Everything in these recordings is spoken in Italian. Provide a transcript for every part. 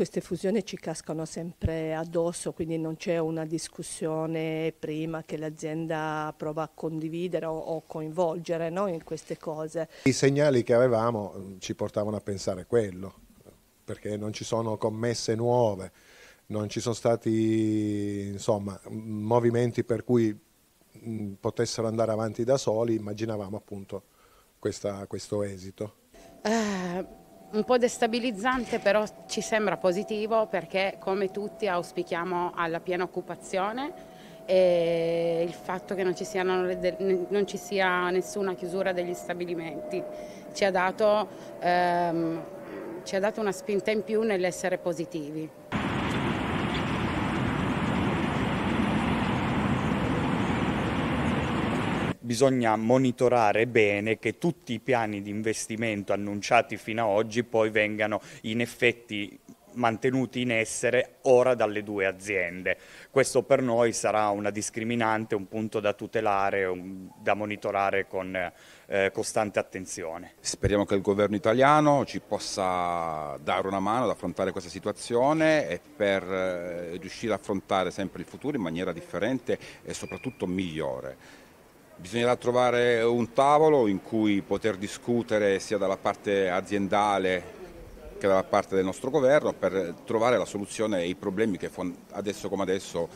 queste fusioni ci cascano sempre addosso, quindi non c'è una discussione prima che l'azienda prova a condividere o, o coinvolgere no, in queste cose. I segnali che avevamo mm, ci portavano a pensare quello, perché non ci sono commesse nuove, non ci sono stati insomma, movimenti per cui mm, potessero andare avanti da soli, immaginavamo appunto questa, questo esito. Eh un po' destabilizzante, però ci sembra positivo perché come tutti auspichiamo alla piena occupazione e il fatto che non ci, siano, non ci sia nessuna chiusura degli stabilimenti ci ha dato, ehm, ci ha dato una spinta in più nell'essere positivi. bisogna monitorare bene che tutti i piani di investimento annunciati fino ad oggi poi vengano in effetti mantenuti in essere ora dalle due aziende. Questo per noi sarà una discriminante, un punto da tutelare, un, da monitorare con eh, costante attenzione. Speriamo che il governo italiano ci possa dare una mano ad affrontare questa situazione e per eh, riuscire ad affrontare sempre il futuro in maniera differente e soprattutto migliore. Bisognerà trovare un tavolo in cui poter discutere sia dalla parte aziendale che dalla parte del nostro governo per trovare la soluzione ai problemi che adesso come adesso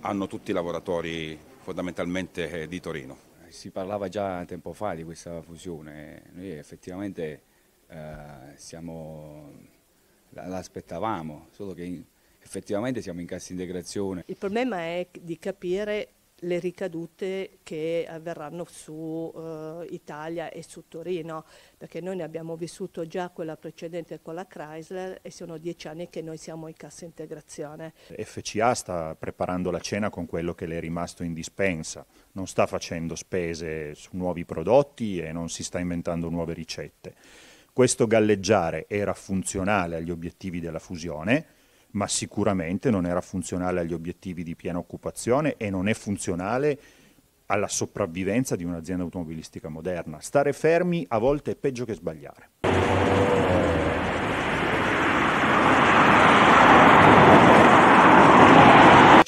hanno tutti i lavoratori fondamentalmente eh, di Torino. Si parlava già tempo fa di questa fusione, noi effettivamente eh, l'aspettavamo, solo che effettivamente siamo in cassa integrazione. Il problema è di capire le ricadute che avverranno su eh, Italia e su Torino, perché noi ne abbiamo vissuto già quella precedente con la Chrysler e sono dieci anni che noi siamo in cassa integrazione. FCA sta preparando la cena con quello che le è rimasto in dispensa, non sta facendo spese su nuovi prodotti e non si sta inventando nuove ricette. Questo galleggiare era funzionale agli obiettivi della fusione, ma sicuramente non era funzionale agli obiettivi di piena occupazione e non è funzionale alla sopravvivenza di un'azienda automobilistica moderna. Stare fermi a volte è peggio che sbagliare.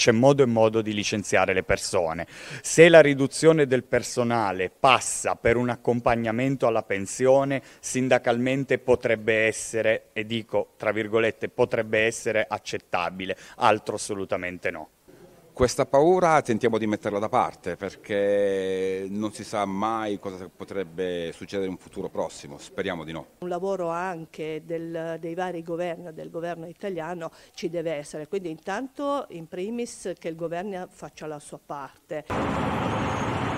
c'è modo e modo di licenziare le persone. Se la riduzione del personale passa per un accompagnamento alla pensione, sindacalmente potrebbe essere, e dico tra virgolette, potrebbe essere accettabile, altro assolutamente no. Questa paura tentiamo di metterla da parte perché non si sa mai cosa potrebbe succedere in un futuro prossimo, speriamo di no. Un lavoro anche del, dei vari governi, del governo italiano ci deve essere, quindi intanto in primis che il governo faccia la sua parte.